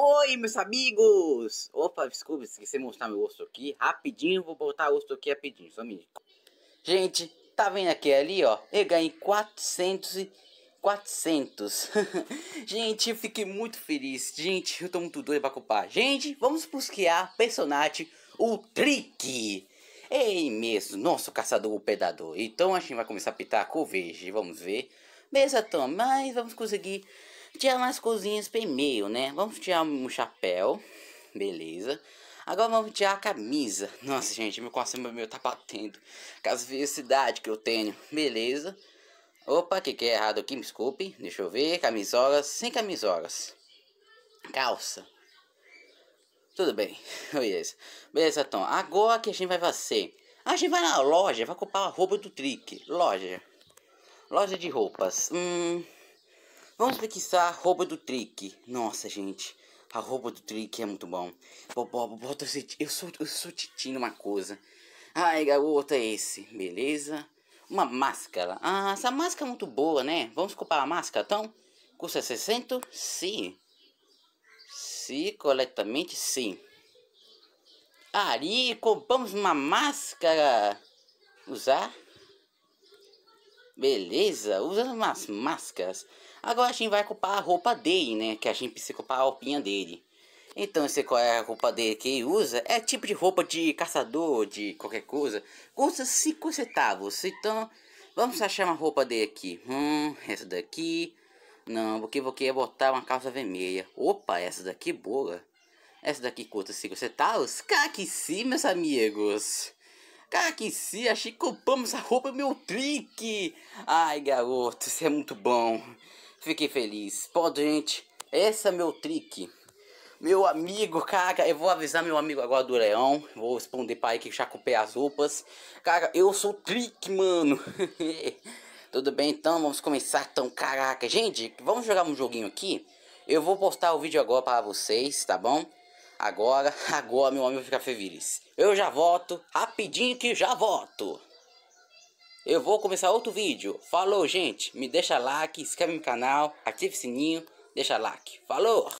Oi, meus amigos! Opa, desculpa, esqueci de mostrar meu rosto aqui. Rapidinho, vou botar o rosto aqui rapidinho, só me... Gente, tá vendo aqui ali, ó? Eu ganhei 400 e... 400. gente, eu fiquei muito feliz. Gente, eu tô muito doido pra culpar. Gente, vamos buscar personagem, o Trick. Ei, mesmo, nosso caçador, o predador. Então a gente vai começar a pitar com o verde, vamos ver. Beleza, Tom, mas vamos conseguir Tirar mais coisinhas meio né? Vamos tirar um chapéu. Beleza. Agora vamos tirar a camisa. Nossa, gente, meu coração meu tá batendo. Com as velocidades que eu tenho. Beleza. Opa, que que é errado aqui? Me desculpe. Deixa eu ver. Camisolas. Sem camisolas. Calça. Tudo bem. Beleza. Beleza, então Agora que a gente vai fazer? A gente vai na loja. Vai comprar a roupa do Trick. Loja. Loja de roupas. Hum... Vamos pesquisar é roupa do Trick. Nossa, gente. a roupa do Trick é muito bom. Bobo, bota eu sou, eu sou titino uma coisa. Ai, garota, é esse. Beleza. Uma máscara. Ah, essa máscara é muito boa, né? Vamos comprar a máscara, então? Custa 60? Sim. Sim, corretamente, sim. Ari, compramos uma máscara. Usar? Beleza, usando umas máscaras. Agora a gente vai ocupar a roupa dele, né? Que a gente precisa ocupar a roupinha dele. Então, esse qual é a roupa dele que ele usa? É tipo de roupa de caçador, de qualquer coisa. Custa 5 centavos. Então, vamos achar uma roupa dele aqui. Hum, essa daqui. Não, porque vou querer botar uma calça vermelha. Opa, essa daqui é boa. Essa daqui custa 5 centavos? Cá que sim, meus amigos. Caquecia, achei que compramos a roupa meu trick. Ai, garoto, isso é muito bom. Fiquei feliz. Pode gente, essa é meu trick. Meu amigo, cara, eu vou avisar meu amigo agora do Leão. Vou responder pra ele que já comprei as roupas. Cara, eu sou o trick, mano. Tudo bem, então, vamos começar. Então, caraca, gente, vamos jogar um joguinho aqui. Eu vou postar o vídeo agora para vocês, tá bom? Agora, agora meu amigo fica feliz. Eu já volto, rapidinho que já volto. Eu vou começar outro vídeo. Falou, gente. Me deixa like, inscreve no canal, ative o sininho, deixa like. Falou!